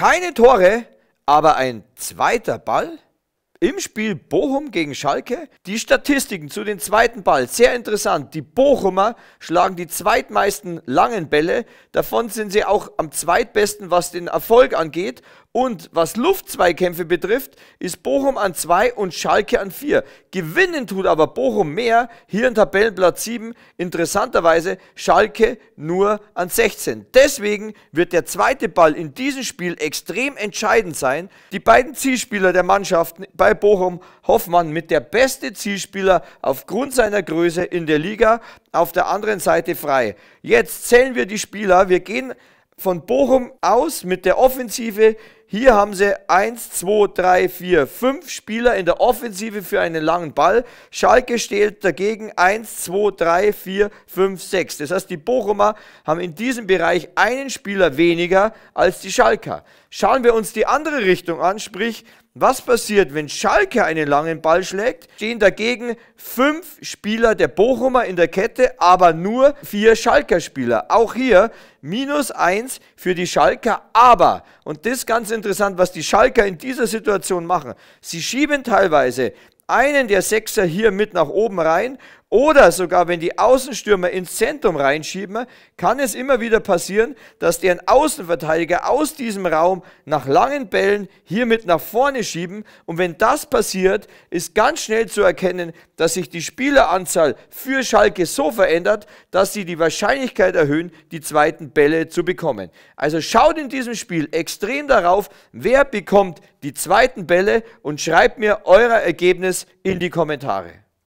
keine Tore, aber ein zweiter Ball? im Spiel Bochum gegen Schalke. Die Statistiken zu den zweiten Ball, sehr interessant. Die Bochumer schlagen die zweitmeisten langen Bälle. Davon sind sie auch am zweitbesten, was den Erfolg angeht. Und was Luftzweikämpfe betrifft, ist Bochum an 2 und Schalke an 4. Gewinnen tut aber Bochum mehr, hier in Tabellenplatz 7. Interessanterweise Schalke nur an 16. Deswegen wird der zweite Ball in diesem Spiel extrem entscheidend sein. Die beiden Zielspieler der Mannschaften bei bei Bochum Hoffmann mit der beste Zielspieler aufgrund seiner Größe in der Liga auf der anderen Seite frei. Jetzt zählen wir die Spieler. Wir gehen von Bochum aus mit der Offensive hier haben sie 1, 2, 3, 4, 5 Spieler in der Offensive für einen langen Ball. Schalke steht dagegen 1, 2, 3, 4, 5, 6. Das heißt, die Bochumer haben in diesem Bereich einen Spieler weniger als die Schalker. Schauen wir uns die andere Richtung an, sprich, was passiert, wenn Schalke einen langen Ball schlägt? Stehen dagegen 5 Spieler der Bochumer in der Kette, aber nur 4 Schalker-Spieler. Auch hier minus 1 für die Schalker, aber, und das ganz interessant, interessant, was die Schalker in dieser Situation machen. Sie schieben teilweise einen der Sechser hier mit nach oben rein oder sogar wenn die Außenstürmer ins Zentrum reinschieben, kann es immer wieder passieren, dass deren Außenverteidiger aus diesem Raum nach langen Bällen hiermit nach vorne schieben. Und wenn das passiert, ist ganz schnell zu erkennen, dass sich die Spieleranzahl für Schalke so verändert, dass sie die Wahrscheinlichkeit erhöhen, die zweiten Bälle zu bekommen. Also schaut in diesem Spiel extrem darauf, wer bekommt die zweiten Bälle und schreibt mir euer Ergebnis in die Kommentare.